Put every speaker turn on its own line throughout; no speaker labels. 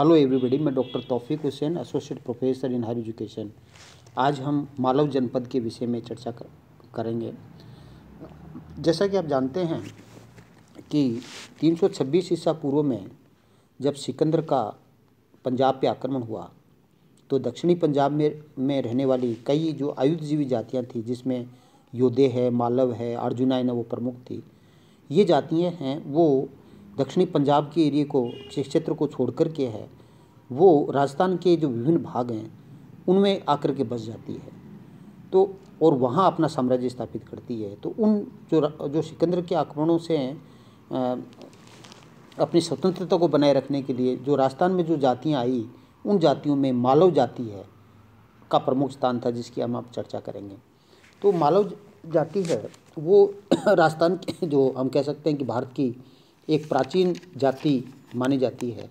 hello everybody मैं doctor Taufiq Hussain associate professor in higher education आज हम मालव जनपद के विषय में चर्चा कर, करेंगे जैसा कि आप जानते हैं कि 326 ईसा पूर्व में जब सिकंदर का पंजाब पे आक्रमण हुआ तो दक्षिणी पंजाब में में रहने वाली कई जो आयुधजीवी जातियाँ थीं जिसमें योद्धे है मालव है अर्जुना वो प्रमुख थी ये जातियाँ हैं वो दक्षिणी पंजाब के एरिए को क्षेत्र को छोड़ कर के है वो राजस्थान के जो विभिन्न भाग हैं उनमें आकर के बस जाती है तो और वहाँ अपना साम्राज्य स्थापित करती है तो उन जो जो सिकंदर के आक्रमणों से अपनी स्वतंत्रता को बनाए रखने के लिए जो राजस्थान में जो जातियाँ आई उन जातियों में मालव जाति है का प्रमुख स्थान था जिसकी हम आप चर्चा करेंगे तो मालव जाति है वो राजस्थान के जो हम कह सकते हैं कि भारत की एक प्राचीन जाति मानी जाती है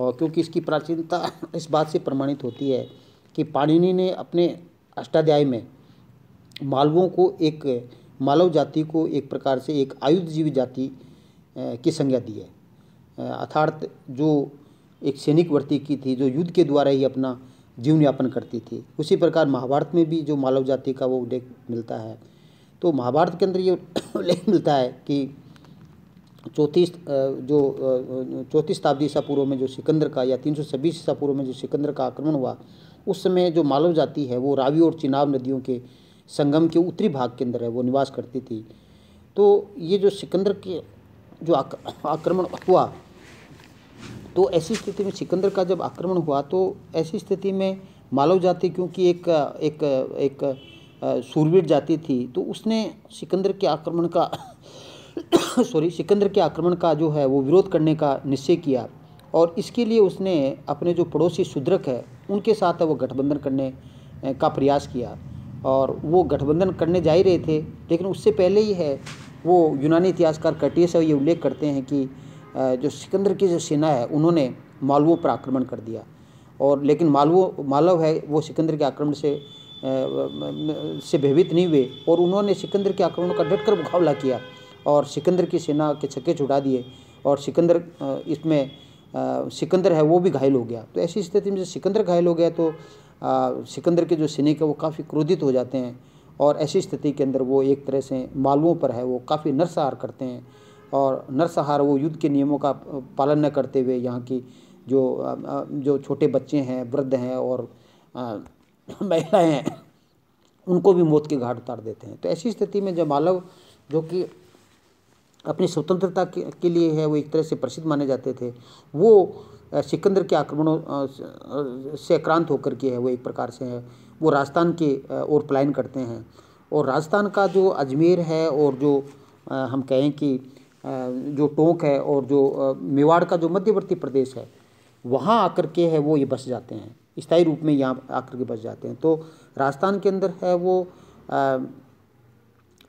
और क्योंकि इसकी प्राचीनता इस बात से प्रमाणित होती है कि पाणिनि ने अपने अष्टाध्याय में मालवों को एक मालव जाति को एक प्रकार से एक आयुधजीवी जाति की संज्ञा दी है अर्थात जो एक सैनिक वर्ती की थी जो युद्ध के द्वारा ही अपना जीवन यापन करती थी उसी प्रकार महाभारत में भी जो मालव जाति का वो उल्लेख मिलता है तो महाभारत के अंदर ये उल्लेख मिलता है कि चौथी जो चौथी शताब्दी ईसा पूर्व में जो सिकंदर का या तीन सौ छब्बीस ईसा पूर्व में जो सिकंदर का आक्रमण हुआ उस समय जो मालव जाति है वो रावी और चिनाब नदियों के संगम के उत्तरी भाग के अंदर है वो निवास करती थी तो ये जो सिकंदर के जो आक्रमण हुआ तो ऐसी स्थिति में सिकंदर का जब आक्रमण हुआ तो ऐसी स्थिति में मालव जाति क्योंकि एक एक एक, एक सूरवीर जाति थी तो उसने सिकंदर के आक्रमण का सॉरी सिकंदर के आक्रमण का जो है वो विरोध करने का निश्चय किया और इसके लिए उसने अपने जो पड़ोसी शुद्रक है उनके साथ वो गठबंधन करने का प्रयास किया और वो गठबंधन करने जा ही रहे थे लेकिन उससे पहले ही है वो यूनानी इतिहासकार कर्टियस ये उल्लेख करते हैं कि जो सिकंदर की जो सेना है उन्होंने मालवों पर आक्रमण कर दिया और लेकिन मालवों मालव है वो सिकंदर के आक्रमण से से भयभीत नहीं हुए और उन्होंने सिकंदर के आक्रमण का डटकर मुकाबला किया और सिकंदर की सेना के छक्के छुड़ा दिए और सिकंदर इसमें सिकंदर है वो भी घायल हो गया तो ऐसी स्थिति में जब सिकंदर घायल हो गया तो सिकंदर के जो सैनिक है वो काफ़ी क्रोधित हो जाते हैं और ऐसी स्थिति के अंदर वो एक तरह से मालवों पर है वो काफ़ी नरसहार करते हैं और नरसहार वो युद्ध के नियमों का पालन न करते हुए यहाँ की जो जो छोटे बच्चे हैं वृद्ध हैं और महिलाएँ हैं उनको भी मौत के घाट उतार देते हैं तो ऐसी स्थिति में जब मालव जो कि अपनी स्वतंत्रता के, के लिए है वो एक तरह से प्रसिद्ध माने जाते थे वो सिकंदर के आक्रमणों से आक्रांत होकर के है वो एक प्रकार से है वो राजस्थान के ओर पलायन करते हैं और राजस्थान का जो अजमेर है और जो हम कहें कि जो टोंक है और जो मेवाड़ का जो मध्यवर्ती प्रदेश है वहाँ आकर के है वो ये बस जाते हैं स्थायी रूप में यहाँ आकर के बस जाते हैं तो राजस्थान के अंदर है वो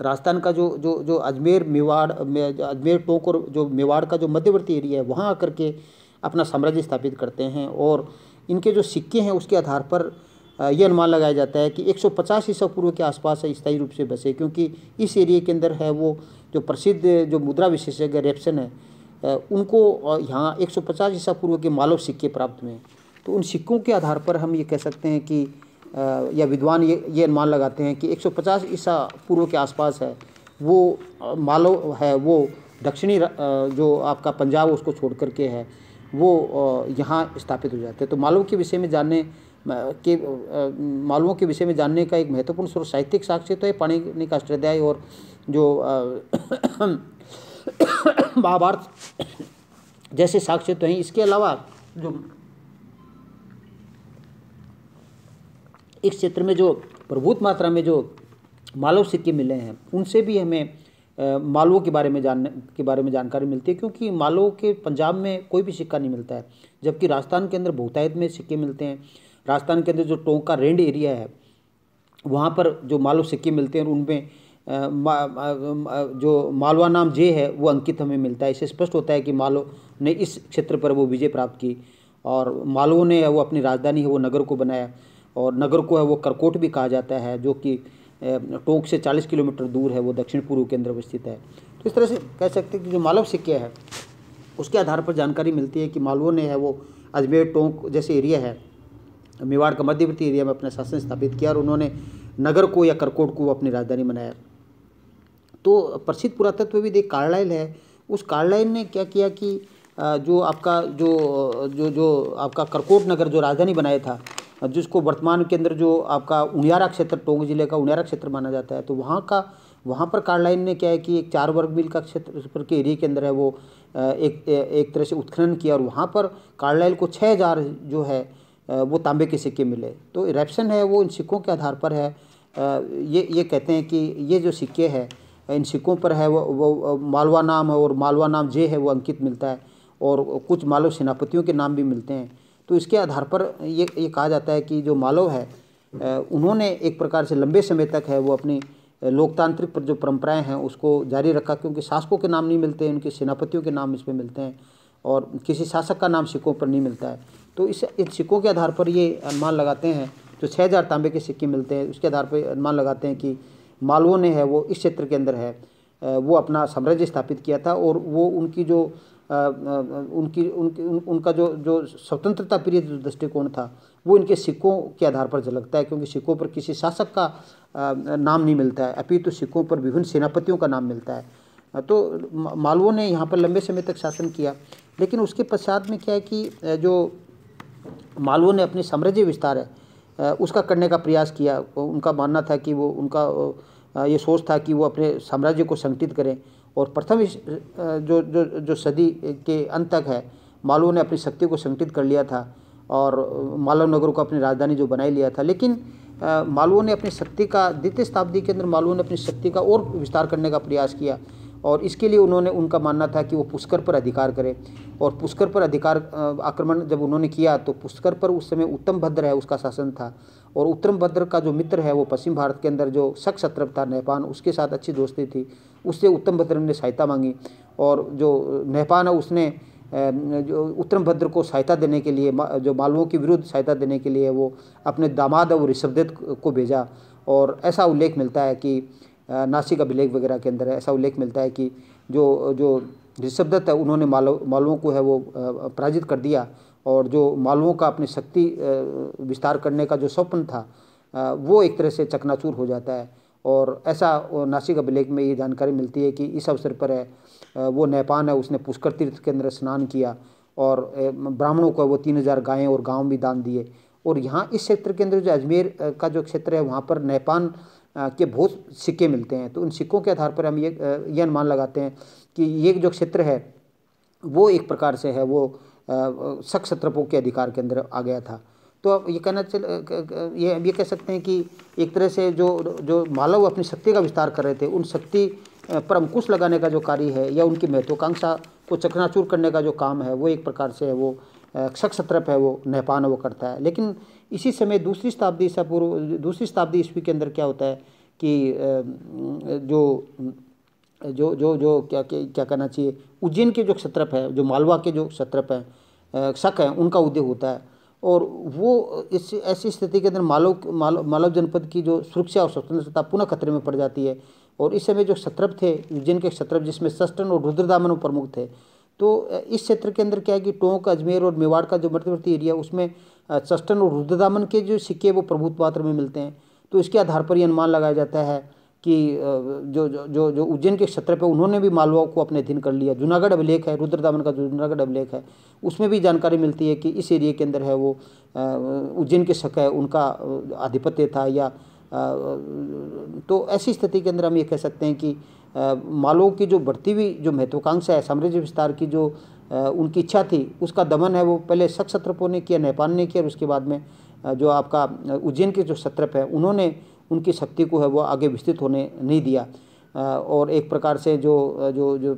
राजस्थान का जो जो जो अजमेर मेवाड़ अजमेर टोंक और जो मेवाड़ का जो मध्यवर्ती एरिया है वहाँ आकर के अपना साम्राज्य स्थापित करते हैं और इनके जो सिक्के हैं उसके आधार पर यह अनुमान लगाया जाता है कि 150 ईसा पूर्व के आसपास स्थायी रूप से बसे क्योंकि इस एरिए के अंदर है वो जो प्रसिद्ध जो मुद्रा विशेषज्ञ रेप्सन है उनको यहाँ 150 ईसा पूर्व के मालव सिक्के प्राप्त हुए हैं तो उन सिक्कों के आधार पर हम ये कह सकते हैं कि या विद्वान ये ये अनुमान लगाते हैं कि 150 ईसा पूर्व के आसपास है वो मालव है वो दक्षिणी जो आपका पंजाब उसको छोड़ करके है वो यहाँ स्थापित हो जाते हैं तो मालव के विषय में जानने के मालवों के विषय में जानने का एक महत्वपूर्ण स्रोत साहित्यिक साक्ष्य तो है पाणिनि का अष्टाध्याय और जो महाभारत जैसे साक्ष्य तो हैं इसके अलावा जो इस क्षेत्र में जो प्रभूत मात्रा में जो मालव सिक्के मिले हैं उनसे भी हमें मालवों के बारे में जानने के बारे में जानकारी मिलती है क्योंकि मालवों के पंजाब में कोई भी सिक्का नहीं मिलता है जबकि राजस्थान के अंदर बहुतायत में सिक्के मिलते हैं राजस्थान के अंदर जो टोंक का रेंड एरिया है वहाँ पर जो मालव सिक्के मिलते हैं उनमें जो मालवा नाम जे है वो अंकित हमें मिलता है इससे स्पष्ट होता है कि मालव ने इस क्षेत्र पर वो विजय प्राप्त की और मालवों ने वो अपनी राजधानी है वो नगर को बनाया और नगर को है वो करकोट भी कहा जाता है जो कि टोंक से 40 किलोमीटर दूर है वो दक्षिण पूर्व के अंदर अवस्थित है तो इस तरह से कह सकते हैं कि जो मालव सिक्के हैं उसके आधार पर जानकारी मिलती है कि मालवों ने है वो अजमेर टोंक जैसे एरिया है मेवाड़ का मध्यवर्ती एरिया में अपना शासन स्थापित किया और उन्होंने नगर को या करकोट को अपनी राजधानी बनाया तो प्रसिद्ध पुरातत्व भी एक कार्लाइल है उस कार्लाइल ने क्या किया कि जो आपका जो जो जो आपका करकोट नगर जो राजधानी बनाया था जिसको वर्तमान के अंदर जो आपका उनियारा क्षेत्र टोंग जिले का उनियारा क्षेत्र माना जाता है तो वहाँ का वहाँ पर कार्डलाइन ने क्या है कि एक चार वर्ग मील का क्षेत्र पर के एरिया के अंदर है वो एक एक तरह से उत्खनन किया और वहाँ पर कार्डलाइन को छः हज़ार जो है वो तांबे के सिक्के मिले तो इरेप्शन है वो इन सिक्कों के आधार पर है ये ये कहते हैं कि ये जो सिक्के हैं इन सिक्कों पर है वो, वो मालवा नाम है और मालवा नाम जे है वो अंकित मिलता है और कुछ मालव सेनापतियों के नाम भी मिलते हैं तो इसके आधार पर ये ये कहा जाता है कि जो मालव है उन्होंने एक प्रकार से लंबे समय तक है वो अपनी लोकतांत्रिक जो परंपराएं हैं उसको जारी रखा क्योंकि शासकों के नाम नहीं मिलते उनके सेनापतियों के नाम इसमें मिलते हैं और किसी शासक का नाम सिक्कों पर नहीं मिलता है तो इस इन सिक्कों के आधार पर ये अनुमान लगाते हैं जो छः हज़ार तांबे के सिक्के मिलते हैं उसके आधार पर अनुमान लगाते हैं कि मालवों ने है वो इस क्षेत्र के अंदर है वो अपना साम्राज्य स्थापित किया था और वो उनकी जो उनकी उनकी उनका जो जो स्वतंत्रता प्रिय दृष्टिकोण था वो इनके सिक्कों के आधार पर झलकता है क्योंकि सिक्कों पर किसी शासक का नाम नहीं मिलता है अपितु तो सिक्कों पर विभिन्न सेनापतियों का नाम मिलता है तो मालवों ने यहाँ पर लंबे समय तक शासन किया लेकिन उसके पश्चात में क्या है कि जो मालवों ने अपने साम्राज्य विस्तार है उसका करने का प्रयास किया उनका मानना था कि वो उनका ये सोच था कि वो अपने साम्राज्य को संगठित करें और प्रथम जो जो जो सदी के अंत तक है मालव ने अपनी शक्ति को संगठित कर लिया था और मालव नगर को अपनी राजधानी जो बनाई लिया था लेकिन मालवों ने अपनी शक्ति का द्वितीय शताब्दी के अंदर मालवों ने अपनी शक्ति का और विस्तार करने का प्रयास किया और इसके लिए उन्होंने उनका मानना था कि वो पुष्कर पर अधिकार करें और पुष्कर पर अधिकार आक्रमण जब उन्होंने किया तो पुष्कर पर उस समय उत्तम भद्र है उसका शासन था और उत्तरम भद्र का जो मित्र है वो पश्चिम भारत के अंदर जो शक शत्रु था नेपान उसके साथ अच्छी दोस्ती थी उससे उत्तम भद्र ने सहायता मांगी और जो नेपान है उसने जो उत्तरम भद्र को सहायता देने के लिए जो मालवों के विरुद्ध सहायता देने के लिए वो अपने दामाद और ऋषभदेत को भेजा और ऐसा उल्लेख मिलता है कि नासिक अभिलेख वगैरह के अंदर ऐसा उल्लेख मिलता है कि जो जो ऋषभदत्त है उन्होंने मालव मालवों को है वो पराजित कर दिया और जो मालवों का अपनी शक्ति विस्तार करने का जो स्वप्न था वो एक तरह से चकनाचूर हो जाता है और ऐसा नासिक अभिलेख में ये जानकारी मिलती है कि इस अवसर पर है वो नेपान है उसने पुष्कर तीर्थ के अंदर स्नान किया और ब्राह्मणों को वो तीन हज़ार गायें और गांव भी दान दिए और यहाँ इस क्षेत्र के अंदर जो अजमेर का जो क्षेत्र है वहाँ पर नेपान के बहुत सिक्के मिलते हैं तो उन सिक्कों के आधार पर हम ये ये अनुमान लगाते हैं कि ये जो क्षेत्र है वो एक प्रकार से है वो शक सत्रपों के अधिकार के अंदर आ गया था तो अब ये कहना चल ये ये कह सकते हैं कि एक तरह से जो जो मालव अपनी शक्ति का विस्तार कर रहे थे उन शक्ति पर अंकुश लगाने का जो कार्य है या उनकी महत्वाकांक्षा को चकनाचूर करने का जो काम है वो एक प्रकार से है वो शक सत्रप है वो नहपान वो करता है लेकिन इसी समय दूसरी शताब्दी ईसा पूर्व दूसरी शताब्दी ईस्वी के अंदर क्या होता है कि जो जो जो जो क्या क्या कहना चाहिए उज्जैन के जो क्षत्रप है जो मालवा के जो क्षत्रप हैं शक हैं उनका उदय होता है और वो इस ऐसी स्थिति के अंदर मालव मालव जनपद की जो सुरक्षा और स्वतंत्रता पुनः खतरे में पड़ जाती है और इस समय जो क्षत्रप थे उज्जैन के क्षत्रप जिसमें सस्टन और रुद्रदामन प्रमुख थे तो इस क्षेत्र के अंदर क्या है कि टोंक अजमेर और मेवाड़ का जो मध्यवर्ती एरिया उसमें सस्टन और रुद्रदामन के जो सिक्के वो प्रभुत्व पात्र में मिलते हैं तो इसके आधार पर ये अनुमान लगाया जाता है कि जो जो जो, उज्जैन के क्षेत्र पे उन्होंने भी मालवाओं को अपने अधीन कर लिया जूनागढ़ अभिलेख है रुद्र दामन का जो जूनागढ़ अभिलेख है उसमें भी जानकारी मिलती है कि इस एरिया के अंदर है वो उज्जैन के शक है उनका आधिपत्य था या तो ऐसी स्थिति के अंदर हम ये कह सकते हैं कि मालवों की जो बढ़ती हुई जो महत्वाकांक्षा है साम्राज्य विस्तार की जो उनकी इच्छा थी उसका दमन है वो पहले शक सत्रपों ने किया नेपाल ने किया और उसके बाद में जो आपका उज्जैन के जो सत्रप है उन्होंने उनकी शक्ति को है वो आगे विस्तृत होने नहीं दिया और एक प्रकार से जो जो जो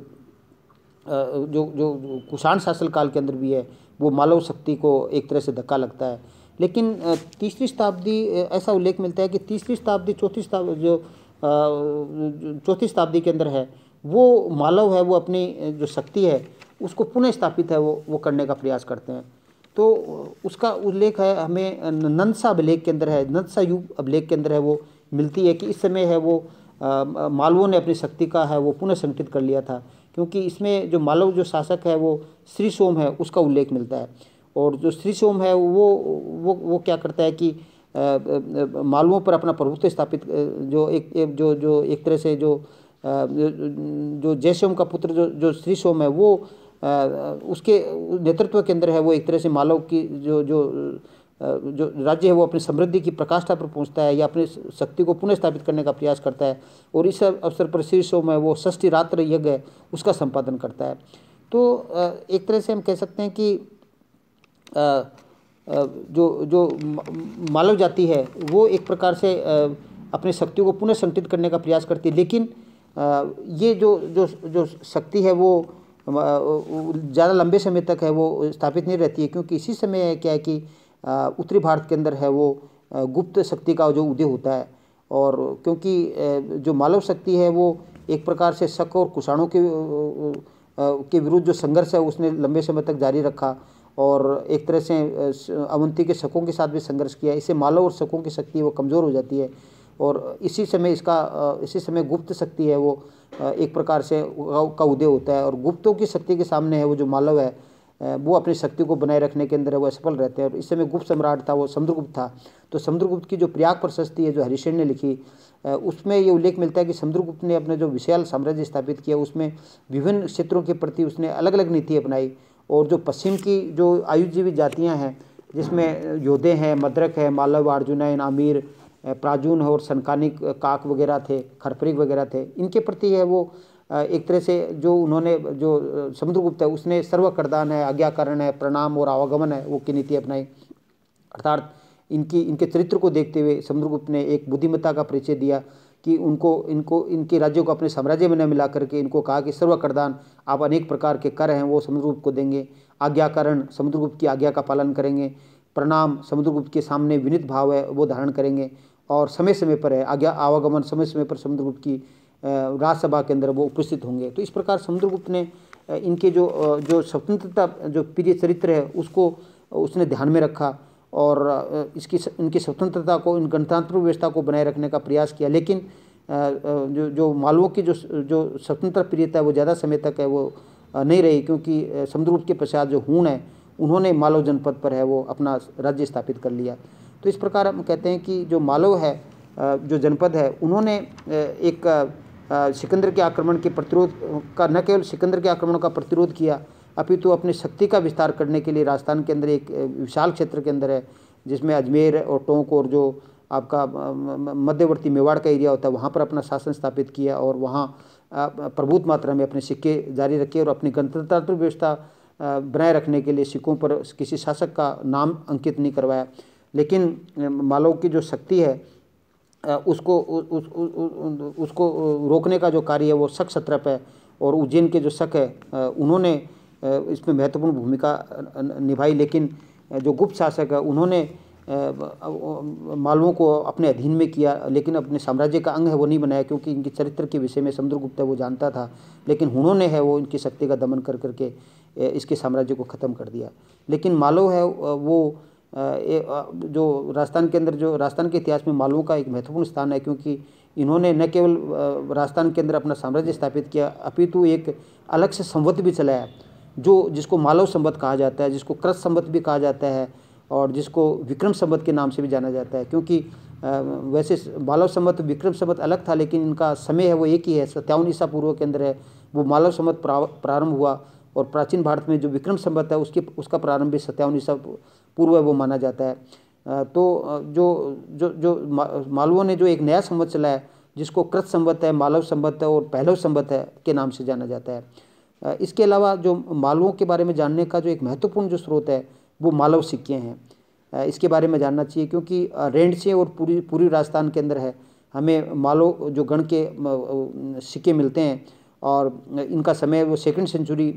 जो जो कुषाण शासन काल के अंदर भी है वो मालव शक्ति को एक तरह से धक्का लगता है लेकिन तीसरी शताब्दी ऐसा उल्लेख मिलता है कि तीसरी शताब्दी चौथी शताब्दी जो चौथी शताब्दी के अंदर है वो मालव है वो अपनी जो शक्ति है उसको पुनः स्थापित है वो वो करने का प्रयास करते हैं तो उसका उल्लेख है हमें नंदसा अभिलेख के अंदर है नंदसा युग अभिलेख के अंदर है वो मिलती है कि इस समय है वो मालवों ने अपनी शक्ति का है वो पुनः संगठित कर लिया था क्योंकि इसमें जो मालव जो शासक है वो श्री सोम है उसका उल्लेख मिलता है और जो श्री सोम है वो वो वो क्या करता है कि मालवों पर अपना प्रभुत्व स्थापित जो एक, एक जो जो एक तरह से जो जो जयसोम का पुत्र जो जो श्री सोम है वो उसके नेतृत्व के अंदर है वो एक तरह से मालव की जो जो जो राज्य है वो अपनी समृद्धि की प्रकाष्ठा पर पहुंचता है या अपनी शक्ति को पुनः स्थापित करने का प्रयास करता है और इस अवसर पर शीर्षों में वो षष्ठी रात्र यज्ञ है उसका संपादन करता है तो एक तरह से हम कह सकते हैं कि जो जो मालव जाति है वो एक प्रकार से अपनी शक्तियों को पुनः संगठित करने का प्रयास करती है लेकिन ये जो जो जो शक्ति है वो ज़्यादा लंबे समय तक है वो स्थापित नहीं रहती है क्योंकि इसी समय क्या है कि उत्तरी भारत के अंदर है वो गुप्त शक्ति का जो उदय होता है और क्योंकि जो मालव शक्ति है वो एक प्रकार से शक और कुषाणों के के विरुद्ध जो संघर्ष है उसने लंबे समय तक जारी रखा और एक तरह से अवंती के शकों के साथ भी संघर्ष किया इससे मालव और शकों की शक्ति वो कमज़ोर हो जाती है और इसी समय इसका इसी समय गुप्त शक्ति है वो एक प्रकार से का उदय होता है और गुप्तों की शक्ति के सामने है वो जो मालव है वो अपनी शक्ति को बनाए रखने के अंदर वो असफल रहते हैं और इस समय गुप्त सम्राट था वो समुद्रगुप्त था तो समुद्रगुप्त की जो प्रयाग प्रशस्ति है जो हरिशेन ने लिखी उसमें ये उल्लेख मिलता है कि समुद्रगुप्त ने अपने जो विशाल साम्राज्य स्थापित किया उसमें विभिन्न क्षेत्रों के प्रति उसने अलग अलग नीति अपनाई और जो पश्चिम की जो आयुजीवी जातियाँ हैं जिसमें योद्धे हैं मद्रक है मालव अर्जुनैन आमिर प्राजून और सनकानी काक वगैरह थे खरपरिक वगैरह थे इनके प्रति है वो एक तरह से जो उन्होंने जो समुद्रगुप्त है उसने सर्वकरदान है आज्ञाकरण है प्रणाम और आवागमन है वो की नीति अपनाई अर्थात इनकी इनके चरित्र को देखते हुए समुद्रगुप्त ने एक बुद्धिमत्ता का परिचय दिया कि उनको इनको इनके राज्यों को अपने साम्राज्य में न मिला करके इनको कहा कि सर्वकरदान आप अनेक प्रकार के कर हैं वो समुद्रगुप्त को देंगे आज्ञाकरण समुद्रगुप्त की आज्ञा का पालन करेंगे प्रणाम समुद्रगुप्त के सामने विनित भाव है वो धारण करेंगे और समय समय पर है आज्ञा आवागमन समय समय पर समुद्रगुप्त की राज्यसभा के अंदर वो उपस्थित होंगे तो इस प्रकार समुद्रगुप्त ने इनके जो जो स्वतंत्रता जो प्रिय चरित्र है उसको उसने ध्यान में रखा और इसकी इनकी स्वतंत्रता को इन गणतंत्र व्यवस्था को बनाए रखने का प्रयास किया लेकिन जो जो मालवों की जो जो स्वतंत्र प्रियता है वो ज़्यादा समय तक है वो नहीं रही क्योंकि समुद्रगुप्त के पश्चात जो हूण है उन्होंने मालव जनपद पर है वो अपना राज्य स्थापित कर लिया तो इस प्रकार हम कहते हैं कि जो मालव है जो जनपद है उन्होंने एक सिकंदर के आक्रमण के प्रतिरोध का न केवल सिकंदर के आक्रमण का प्रतिरोध किया अपितु तो अपनी शक्ति का विस्तार करने के लिए राजस्थान के अंदर एक विशाल क्षेत्र के अंदर है जिसमें अजमेर और टोंक और जो आपका मध्यवर्ती मेवाड़ का एरिया होता है वहाँ पर अपना शासन स्थापित किया और वहाँ प्रभुत मात्रा में अपने सिक्के जारी रखे और अपनी गणतंत्र व्यवस्था बनाए रखने के लिए सिक्कों पर किसी शासक का नाम अंकित नहीं करवाया लेकिन मालव की जो शक्ति है उसको उस, उस, उस, उसको रोकने का जो कार्य है वो शक सत्रप है और उज्जैन के जो शक है उन्होंने इसमें महत्वपूर्ण भूमिका निभाई लेकिन जो गुप्त शासक है उन्होंने मालवों को अपने अधीन में किया लेकिन अपने साम्राज्य का अंग है वो नहीं बनाया क्योंकि इनके चरित्र के विषय में समुद्रगुप्त है वो जानता था लेकिन उन्होंने है वो इनकी शक्ति का दमन कर करके इसके साम्राज्य को ख़त्म कर दिया लेकिन मालव है वो जो राजस्थान के अंदर जो राजस्थान के इतिहास में मालवों का एक महत्वपूर्ण स्थान है क्योंकि इन्होंने न केवल राजस्थान के अंदर अपना साम्राज्य स्थापित किया अपितु एक अलग से संवत भी चलाया जो जिसको मालव संवत कहा जाता है जिसको कृत संवत भी कहा जाता है और जिसको विक्रम संवत के नाम से भी जाना जाता है क्योंकि वैसे मालव संवत विक्रम संवत अलग था लेकिन इनका समय है वो एक ही है सत्यावन ईसा पूर्व के अंदर है वो मालव संवत प्रारंभ हुआ और प्राचीन भारत में जो विक्रम संबत है उसके उसका प्रारंभ भी सत्यावनी सब पूर्व वो माना जाता है तो जो जो जो मालवों ने जो एक नया संवत चलाया जिसको कृत संबत है मालव संबत है और पहलव संबत है के नाम से जाना जाता है इसके अलावा जो मालवों के बारे में जानने का जो एक महत्वपूर्ण जो स्रोत है वो मालव सिक्के हैं इसके बारे में जानना चाहिए क्योंकि रेंड से और पूरी पूरी राजस्थान के अंदर है हमें मालव जो गण के सिक्के मिलते हैं और इनका समय वो सेकंड सेंचुरी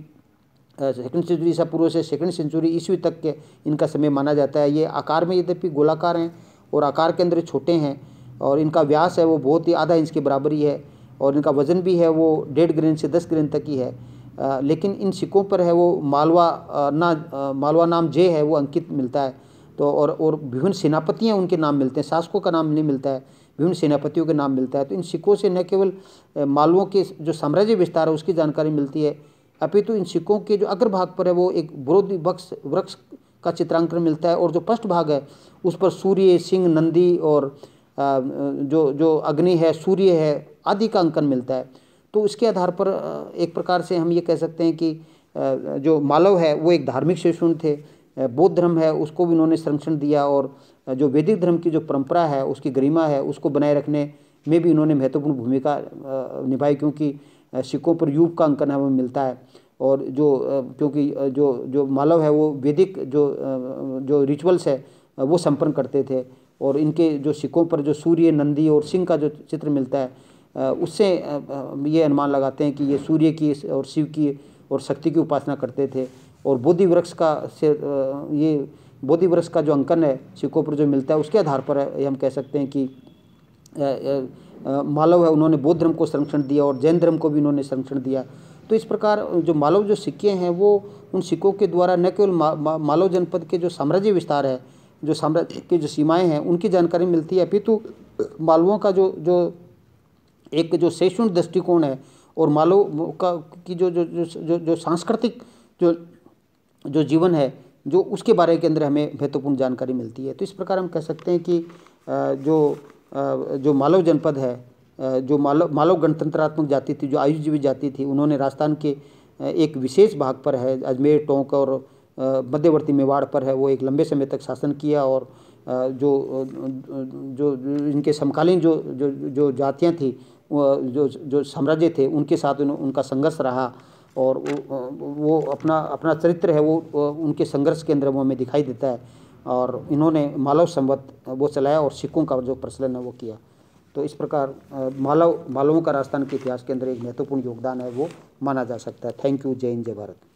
सेकंड सेंचुरी ईसा पूर्व से सेकंड सेंचुरी ईस्वी तक के इनका समय माना जाता है ये आकार में यद्यपि गोलाकार हैं और आकार के अंदर छोटे हैं और इनका व्यास है वो बहुत ही आधा इंच के बराबर ही है और इनका वज़न भी है वो डेढ़ ग्रेन से दस ग्रेन तक ही है आ, लेकिन इन सिक्कों पर है वो मालवा आ, ना आ, मालवा नाम जे है वो अंकित मिलता है तो और और विभिन्न सेनापतियाँ उनके नाम मिलते हैं शासकों का नाम नहीं मिलता है विभिन्न सेनापतियों के नाम मिलता है तो इन सिक्कों से न केवल मालवों के जो साम्राज्य विस्तार है उसकी जानकारी मिलती है अपितु इन सिक्कों के जो अग्रभाग पर है वो एक विरोधी वृक्ष वृक्ष का चित्रांकन मिलता है और जो पृष्ठ भाग है उस पर सूर्य सिंह नंदी और जो जो अग्नि है सूर्य है आदि का अंकन मिलता है तो उसके आधार पर एक प्रकार से हम ये कह सकते हैं कि जो मालव है वो एक धार्मिक शिशुन थे बौद्ध धर्म है उसको भी इन्होंने संरक्षण दिया और जो वैदिक धर्म की जो परंपरा है उसकी गरिमा है उसको बनाए रखने में भी इन्होंने महत्वपूर्ण भूमिका निभाई क्योंकि सिक्कों पर यूप का अंकन है मिलता है और जो क्योंकि जो जो मालव है वो वैदिक जो जो रिचुअल्स है वो संपन्न करते थे और इनके जो सिक्कों पर जो सूर्य नंदी और सिंह का जो चित्र मिलता है उससे ये अनुमान लगाते हैं कि ये सूर्य की और शिव की और शक्ति की उपासना करते थे और बोधि वृक्ष का से ये बोधि वृक्ष का जो अंकन है सिक्कों पर जो मिलता है उसके आधार पर हम कह सकते हैं कि मालव है उन्होंने बौद्ध धर्म को संरक्षण दिया और जैन धर्म को भी उन्होंने संरक्षण दिया तो इस प्रकार जो मालव जो सिक्के हैं वो उन सिक्कों के द्वारा न केवल मालव जनपद के जो साम्राज्य विस्तार है जो साम्राज्य की जो सीमाएं हैं उनकी जानकारी मिलती है अपितु मालवों का जो जो एक जो शैक्षण दृष्टिकोण है और मालव का की जो जो जो जो, जो सांस्कृतिक जो जो जीवन है जो उसके बारे के अंदर हमें महत्वपूर्ण जानकारी मिलती है तो इस प्रकार हम कह सकते हैं कि जो जो मालव जनपद है जो मालव मालव गणतंत्रात्मक जाति थी जो आयुजीवी जाति थी उन्होंने राजस्थान के एक विशेष भाग पर है अजमेर टोंक और मध्यवर्ती मेवाड़ पर है वो एक लंबे समय तक शासन किया और जो जो इनके समकालीन जो जो जो जातियाँ थी जो जो साम्राज्य थे उनके साथ उन, उनका संघर्ष रहा और वो अपना अपना चरित्र है वो उनके संघर्ष के अंदर वो हमें दिखाई देता है और इन्होंने मालव संवत वो चलाया और सिखों का जो प्रचलन है वो किया तो इस प्रकार मालव मालवों का राजस्थान के इतिहास के अंदर एक महत्वपूर्ण योगदान है वो माना जा सकता है थैंक यू जय हिंद जय भारत